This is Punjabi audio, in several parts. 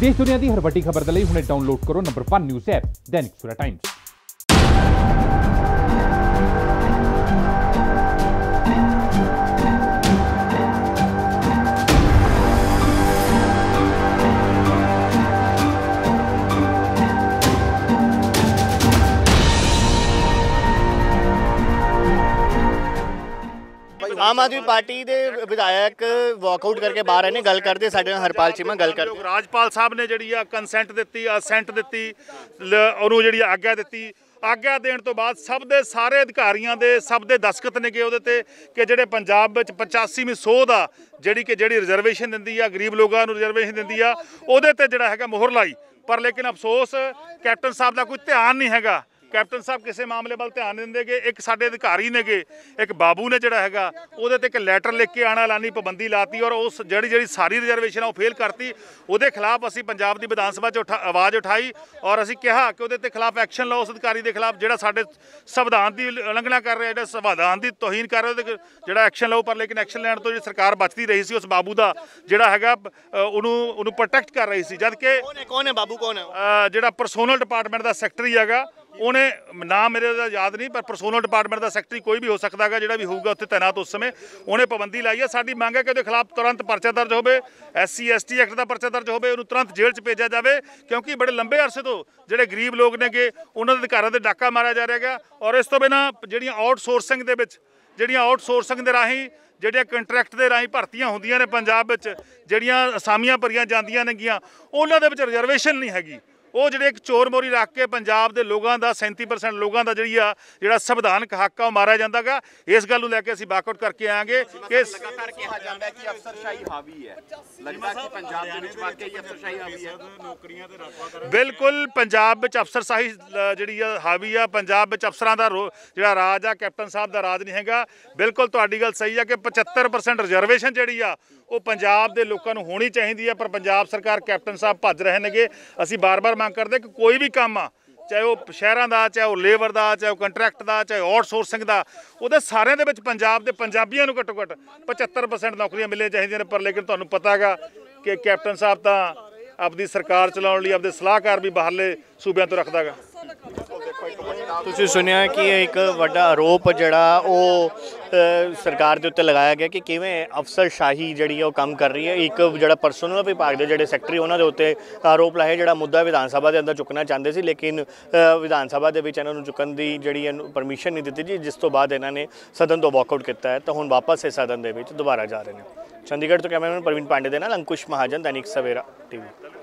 ਦੇਸ਼ ਦੁਨੀਆ ਦੀ ਹਰ ਵੱਡੀ ਖਬਰ ਦੇ ਲਈ ਹੁਣੇ ਡਾਊਨਲੋਡ ਕਰੋ ਨੰਬਰ 1 ਨਿਊਜ਼ ਐਪ ਦੈਨਿਕ ਸੁਰਾ ਟਾਈਮਸ ਆਮ ਆਦਮੀ ਪਾਰਟੀ ਦੇ ਵਿਧਾਇਕ ਵਾਕਆਊਟ ਕਰਕੇ ਬਾਹਰ ਆਏ ਨੇ ਗੱਲ ਕਰਦੇ ਸਾਡੇ ਨਾਲ ਹਰਪਾਲ ਚੀਮਾ ਗੱਲ ਕਰ ਰਾਜਪਾਲ ਸਾਹਿਬ ਨੇ ਜਿਹੜੀ ਆ ਕੰਸੈਂਟ ਦਿੱਤੀ ਅਸੈਂਟ ਦਿੱਤੀ ਉਹਨੂੰ ਜਿਹੜੀ ਆਗਿਆ ਦਿੱਤੀ ਆਗਿਆ ਦੇਣ ਤੋਂ ਬਾਅਦ ਸਭ ਦੇ ਸਾਰੇ ਅਧਿਕਾਰੀਆਂ ਦੇ ਸਭ ਦੇ ਦਸਖਤ ਨੇਗੇ ਉਹਦੇ ਤੇ ਕਿ ਜਿਹੜੇ ਪੰਜਾਬ ਵਿੱਚ 85ਵੀਂ ਸੋਧ ਆ ਜਿਹੜੀ ਕਿ ਜਿਹੜੀ ਰਿਜ਼ਰਵੇਸ਼ਨ ਦਿੰਦੀ ਆ ਗਰੀਬ ਲੋਕਾਂ ਨੂੰ ਰਿਜ਼ਰਵੇਸ਼ਨ ਦਿੰਦੀ ਆ ਉਹਦੇ ਤੇ ਜਿਹੜਾ ਹੈਗਾ ਮੋਹਰ ਲਾਈ ਪਰ ਲੇਕਿਨ ਅਫਸੋਸ ਕੈਪਟਨ ਸਾਹਿਬ ਦਾ ਕੋਈ ਧਿਆਨ ਨਹੀਂ ਹੈਗਾ ਕੈਪਟਨ ਸਾਹਿਬ ਕਿਸੇ ਮਾਮਲੇ ਵੱਲ ਧਿਆਨ ਦਿੰਦੇਗੇ ਇੱਕ ਸਾਡੇ ਅਧਿਕਾਰੀ ਨੇਗੇ ਇੱਕ ਬਾਬੂ ਨੇ ਜਿਹੜਾ ਹੈਗਾ ਉਹਦੇ ਤੇ ਇੱਕ ਲੈਟਰ ਲਿਖ ਕੇ ਆਣਾ ਐਲਾਨੀ ਪਾਬੰਦੀ ਲਾਤੀ ਔਰ ਉਸ ਜਿਹੜੀ ਜਿਹੜੀ ਸਾਰੀ ਰਿਜ਼ਰਵੇਸ਼ਨ ਆ ਉਹ ਫੇਲ ਕਰਤੀ ਉਹਦੇ ਖਿਲਾਫ ਅਸੀਂ ਪੰਜਾਬ ਦੀ ਵਿਧਾਨ ਸਭਾ 'ਚ ਆਵਾਜ਼ ਉਠਾਈ ਔਰ ਅਸੀਂ ਕਿਹਾ ਕਿ ਉਹਦੇ ਤੇ ਖਿਲਾਫ ਐਕਸ਼ਨ ਲਓ ਉਸ ਅਧਿਕਾਰੀ ਦੇ ਖਿਲਾਫ ਜਿਹੜਾ ਸਾਡੇ ਸੰਵਿਧਾਨ ਦੀ ਉਲੰਘਣਾ ਕਰ ਰਿਹਾ ਜਿਹੜਾ ਸੰਵਿਧਾਨ ਦੀ ਤੋਹੀਨ ਕਰ ਰਿਹਾ ਜਿਹੜਾ ਐਕਸ਼ਨ ਲਓ ਪਰ ਲੇਕਿਨ ਐਕਸ਼ਨ ਲੈਣ ਤੋਂ ਜਿਹੜੀ ਸਰਕਾਰ ਬਚਦੀ ਰਹੀ ਸੀ ਉਸ ਬਾਬੂ ਦਾ ਜਿਹੜਾ ਹੈਗਾ ਉਹਨੂੰ ਉਹਨੂੰ ਪ੍ਰੋਟੈਕਟ ਕਰ ਰਹੀ ਸੀ ਜਦ ਕਿ ਕੌਣ ਹੈ ਬਾਬੂ ਕੌਣ ਹੈ ਜਿਹੜਾ ਪਰਸੋਨਲ ਡਿਪਾਰਟਮੈਂਟ ਦਾ ਸੈਕਟਰੀ ਹੈਗਾ ਉਹਨੇ ਨਾ ਮੇਰੇ ਦਾ ਯਾਦ ਨਹੀਂ ਪਰ ਪਰਸੋਨਲ ਡਿਪਾਰਟਮੈਂਟ ਦਾ ਸੈਕਟਰੀ ਕੋਈ ਵੀ ਹੋ ਸਕਦਾ ਹੈਗਾ ਜਿਹੜਾ ਵੀ ਹੋਊਗਾ ਉੱਥੇ ਤਾਇਨਾਤ ਉਸ ਸਮੇਂ ਉਹਨੇ ਪਾਬੰਦੀ ਲਾਈ ਹੈ ਸਾਡੀ ਮੰਗ ਹੈ ਕਿ ਉਹਦੇ ਖਿਲਾਫ ਤੁਰੰਤ ਪਰਚਾ ਦਰਜ ਹੋਵੇ ਐਸਸੀ ਐਸਟੀ ਐਕਟ ਦਾ ਪਰਚਾ ਦਰਜ ਹੋਵੇ ਉਹਨੂੰ ਤੁਰੰਤ ਜੇਲ੍ਹ 'ਚ ਭੇਜਿਆ ਜਾਵੇ ਕਿਉਂਕਿ ਬੜੇ ਲੰਬੇ ਅਰਸੇ ਤੋਂ ਜਿਹੜੇ ਗਰੀਬ ਲੋਕ ਨੇਗੇ ਉਹਨਾਂ ਦੇ ਅਧਿਕਾਰਾਂ ਤੇ ਡਾਕਾ ਮਾਰਿਆ ਜਾ ਰਿਹਾ ਹੈਗਾ ਔਰ ਇਸ ਤੋਂ ਬਿਨਾ ਜਿਹੜੀਆਂ ਆਊਟਸੋਰਸਿੰਗ ਦੇ ਵਿੱਚ ਜਿਹੜੀਆਂ ਆਊਟਸੋਰਸਿੰਗ ਦੇ ਰਾਹੀਂ ਜਿਹੜੀਆਂ ਕੰਟਰੈਕਟ ਦੇ ਰਾਹੀਂ ਭਰਤੀਆਂ ਹੁੰਦੀਆਂ ਨੇ ਪੰਜਾਬ ਵਿੱਚ ਜਿਹੜੀਆਂ ਅਸਾਮੀਆਂ ਭਰੀਆਂ ਜਾਂਦੀਆਂ ਨੇਗੀਆਂ ਉਹਨਾਂ ਦੇ ਵਿੱਚ ਰਿਜ਼ਰਵੇਸ਼ਨ ਨਹੀਂ ਹੈਗੀ ਉਹ ਜਿਹੜੇ ਇੱਕ ਚੋਰ ਮੋਰੀ ਰੱਖ ਕੇ ਪੰਜਾਬ ਦੇ ਲੋਕਾਂ ਦਾ 37% ਲੋਕਾਂ ਦਾ ਜਿਹੜੀ ਆ ਜਿਹੜਾ ਸੰਵਿਧਾਨਕ ਹੱਕ ਆ ਉਹ ਮਾਰਿਆ ਜਾਂਦਾਗਾ ਇਸ ਗੱਲ ਨੂੰ ਲੈ ਕੇ ਅਸੀਂ ਵਾਕਆਊਟ ਕਰਕੇ ਆਾਂਗੇ ਕਿ ਲਗਾਤਾਰ ਕਿਹਾ ਜਾਂਦਾ ਕਿ ਅਫਸਰਸ਼ਾਹੀ ਹਾਵੀ ਹੈ ਲੱਗਦਾ ਕਿ ਪੰਜਾਬ ਦੇ ਵਿੱਚ ਵਾਕਈ ਅਫਸਰਸ਼ਾਹੀ ਹਾਵੀ ਹੈ ਨੌਕਰੀਆਂ ਤੇ ਰਾਖਵਾ ਕਰਨ ਬਿਲਕੁਲ ਪੰਜਾਬ ਵਿੱਚ ਅਫਸਰਸ਼ਾਹੀ ਜਿਹੜੀ ਆ ਹਾਵੀ ਆ ਪੰਜਾਬ ਵਿੱਚ ਅਫਸਰਾਂ ਦਾ ਜਿਹੜਾ ਰਾਜ ਆ ਕੈਪਟਨ ਸਾਹਿਬ ਦਾ ਰਾਜ ਨਹੀਂ ਹੈਗਾ ਬਿਲਕੁਲ ਤੁਹਾਡੀ ਗੱਲ ਸਹੀ ਆ ਕਿ 75% ਰਿਜ਼ਰਵੇਸ਼ਨ ਜਿਹੜੀ ਆ ਉਹ ਪੰਜਾਬ ਦੇ ਲੋਕਾਂ ਨੂੰ ਹੋਣੀ ਚਾਹੀਦੀ ਆ ਪਰ ਪੰਜਾਬ ਸਰਕਾਰ ਕੈਪਟਨ ਸਾਹਿਬ ਭੱਜ ਰਹੇ ਨੇਗੇ ਅਸੀਂ ਬਾਰ-ਬਾਰ ਨਾ ਕਰਦੇ ਕਿ ਕੋਈ ਵੀ ਕੰਮ ਆ ਚਾਹੇ ਉਹ ਸ਼ਹਿਰਾਂ ਦਾ ਚਾਹੇ ਉਹ ਲੇਬਰ ਦਾ ਚਾਹੇ ਉਹ ਕੰਟਰੈਕਟ ਦਾ ਚਾਹੇ ਆਊਟਸੋਰਸਿੰਗ ਦਾ ਉਹਦੇ ਸਾਰਿਆਂ ਦੇ ਵਿੱਚ ਪੰਜਾਬ ਦੇ ਪੰਜਾਬੀਆਂ ਨੂੰ ਘੱਟੋ ਘੱਟ 75% ਨੌਕਰੀਆਂ ਮਿਲੇ ਚਾਹੀਦੀਆਂ ਨੇ ਪਰ ਲੇਕਿਨ ਤੁਹਾਨੂੰ ਪਤਾ ਹੈਗਾ ਕਿ ਕੈਪਟਨ ਸਾਹਿਬ ਤਾਂ ਆਪਦੀ ਸਰਕਾਰ ਚਲਾਉਣ ਲਈ ਆਪਦੇ ਸਲਾਹਕਾਰ ਵੀ ਬਾਹਰਲੇ ਸੂਬਿਆਂ ਤੋਂ ਰੱਖਦਾਗਾ ਤੁਸੀਂ ਸੁਣਿਆ ਕਿ ਇਹ ਇੱਕ ਵੱਡਾ ਆਰੋਪ ਜਿਹੜਾ ਉਹ ਸਰਕਾਰ ਦੇ ਉੱਤੇ ਲਗਾਇਆ ਗਿਆ ਕਿ ਕਿਵੇਂ ਅਫਸਰ ਸ਼ਾਹੀ ਜਿਹੜੀ ਉਹ ਕੰਮ ਕਰ ਰਹੀ ਹੈ ਇੱਕ ਜਿਹੜਾ ਪਰਸਨਲ ਵਿਭਾਗ ਦੇ ਜਿਹੜੇ ਸੈਕਟਰੀ ਉਹਨਾਂ ਦੇ ਉੱਤੇ ਆਰੋਪ ਲਾਇਆ ਜਿਹੜਾ ਮੁੱਦਾ ਵਿਧਾਨ ਸਭਾ ਦੇ ਅੰਦਰ ਚੁੱਕਣਾ ਚਾਹੁੰਦੇ ਸੀ ਲੇਕਿਨ ਵਿਧਾਨ ਸਭਾ ਦੇ ਵਿੱਚ ਇਹਨਾਂ ਨੂੰ ਚੁੱਕਣ ਦੀ ਜਿਹੜੀ ਪਰਮਿਸ਼ਨ ਨਹੀਂ ਦਿੱਤੀ ਜੀ ਜਿਸ ਤੋਂ ਬਾਅਦ ਇਹਨਾਂ ਨੇ ਸਦਨ ਤੋਂ ਵਾਕਆਊਟ ਕੀਤਾ ਹੈ ਤਾਂ ਹੁਣ ਵਾਪਸ ਇਸ ਸਦਨ ਦੇ ਵਿੱਚ ਦੁਬਾਰਾ ਜਾ ਰਹੇ ਨੇ ਚੰਡੀਗੜ੍ਹ ਤੋਂ ਕੈਮਰਾਮੈਨ ਪ੍ਰਵੀਨ ਪਾਂਡੇ ਦੇ ਨਾਲ ਅੰਕੁਸ਼ ਮਹਾਜਨ ਦੈਨਿਕ ਸਵੇਰਾ ਟੀਵੀ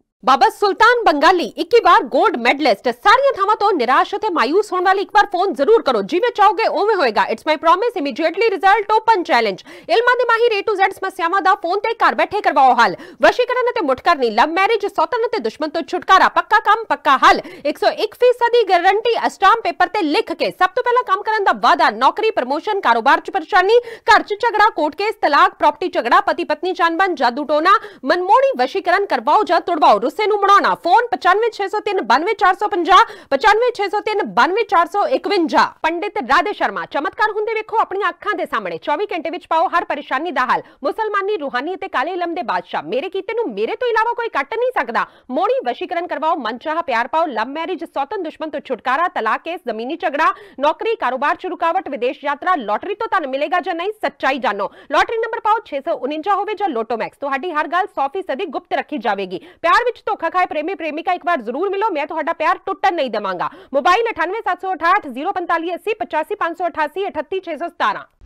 ਬਾਬਾ ਸੁਲਤਾਨ ਬੰਗਾਲੀ 21 ਵਾਰ ਗੋਲਡ ਮੈਡਲਿਸਟ ਸਾਰੀਆਂ ਥਾਵਾਂ ਤੋਂ ਨਿਰਾਸ਼ ਅਤੇ ਮਾਇੂਸ ਹੋਣ ਵਾਲੀ ਇੱਕ ਵਾਰ ਫੋਨ ਜ਼ਰੂਰ ਕਰੋ ਜਿਵੇਂ ਚਾਹੋਗੇ ਉਵੇਂ ਹੋਏਗਾ it's my promise immediately result open challenge ਇਲਮਾ ਦੇ ਮਾਹਿਰ A to Z ਸਮੱਸਿਆਵਾਂ ਦਾ ਫੋਨ ਤੇ ਘਰ ਬੈਠੇ ਕਰਵਾਓ ਹੱਲ ਵਸ਼ੀਕਰਨ ਅਤੇ ਮੁਟਕਰਨੀ ਲਵ ਮੈਰਿਜ ਸੌਤਨ ਅਤੇ ਦੁਸ਼ਮਣ ਤੋਂ ਛੁਟਕਾਰਾ ਪੱਕਾ ਕੰਮ ਪੱਕਾ ਹੱਲ 101% ਦੀ ਗਾਰੰਟੀ ਅਸਟਾਮ ਪੇਪਰ ਤੇ ਲਿਖ ਕੇ ਸਭ ਤੋਂ ਪਹਿਲਾਂ ਕੰਮ ਕਰਨ ਦਾ ਵਾਅਦਾ ਨੌਕਰੀ ਪ੍ਰਮੋਸ਼ਨ ਕਾਰੋਬਾਰ 'ਚ ਪਰੇਸ਼ਾਨੀ ਘਰ 'ਚ ਝਗੜਾ ਕੋਰਟ ਕੇਸ ਤਲਾਕ ਪ੍ਰਾਪਰਟੀ ਝਗੜਾ ਪਤੀ ਪਤਨੀ ਜਾਨਬਨ ਜਾਦੂ ਟੋਨਾ ਮਨਮੋਣੀ ਵਸ਼ੀਕਰਨ ਕਰਵਾਓ ਜਾਂ ਤੁੜਵਾਓ ਉਸੇ ਨੂੰ ਬਣਾਉਣਾ ਫੋਨ 9560392450 9560392451 ਪੰਡਿਤ ਰਾਧੇ ਸ਼ਰਮਾ ਚਮਤਕਾਰ ਹੁੰਦੇ ਵੇਖੋ ਆਪਣੀਆਂ ਅੱਖਾਂ ਦੇ ਸਾਹਮਣੇ 24 ਘੰਟੇ ਵਿੱਚ ਪਾਓ ਹਰ ਪਰੇਸ਼ਾਨੀ ਦਾ ਹੱਲ ਮੁਸਲਮਾਨੀ ਰੂਹਾਨੀ ਅਤੇ ਕਾਲੇ ਇਲਮ ਦੇ ਬਾਦਸ਼ਾਹ ਮੇਰੇ ਕੀਤੇ ਨੂੰ ਮੇਰੇ ਤੋਂ ਇਲਾਵਾ ਕੋਈ ਕੱਟ ਨਹੀਂ ਸਕਦਾ ਮੋੜੀ ਵਸ਼ੀਕਰਨ ਕਰਵਾਓ ਮਨਚਾਹ ਪਿਆਰ ਪਾਓ ਲਵ ਮੈਰਿਜ ਸੌਤਨ ਦੁਸ਼ਮਣ ਤੋਂ ਛੁਟਕਾਰਾ ਤਲਾਕ ਕੇਸ ਜ਼ਮੀਨੀ ਝਗੜਾ ਨੌਕਰੀ ਕਾਰੋਬਾਰ ਚ ਰੁਕਾਵਟ ਵਿਦੇਸ਼ ਯਾਤਰਾ ਲੋਟਰੀ ਤੋਂ ਤੁਹਾਨੂੰ ਮਿਲੇਗਾ ਜਾਂ ਨਹੀਂ ਸੱਚਾਈ ਜਾਣੋ ਲੋਟਰੀ ਨੰਬਰ ਪਾਓ 649 ਹੋਵੇ ਜਾਂ ਲੋਟੋ ਮੈਕਸ ਤੁਹਾਡੀ ਹਰ ਗੱਲ 100% ਗੁਪਤ ਰੱਖੀ ਜਾਵੇਗੀ ਪਿਆਰ ਵਿੱਚ ਕੁਝ ਧੋਖਾ ਖਾਏ ਪ੍ਰੇਮੀ ਪ੍ਰੇਮਿਕਾ ਇੱਕ ਵਾਰ ਜ਼ਰੂਰ ਮਿਲੋ ਮੈਂ ਤੁਹਾਡਾ ਪਿਆਰ ਟੁੱਟਣ ਨਹੀਂ ਦੇਵਾਂਗਾ ਮੋਬਾਈਲ 9870804580 85588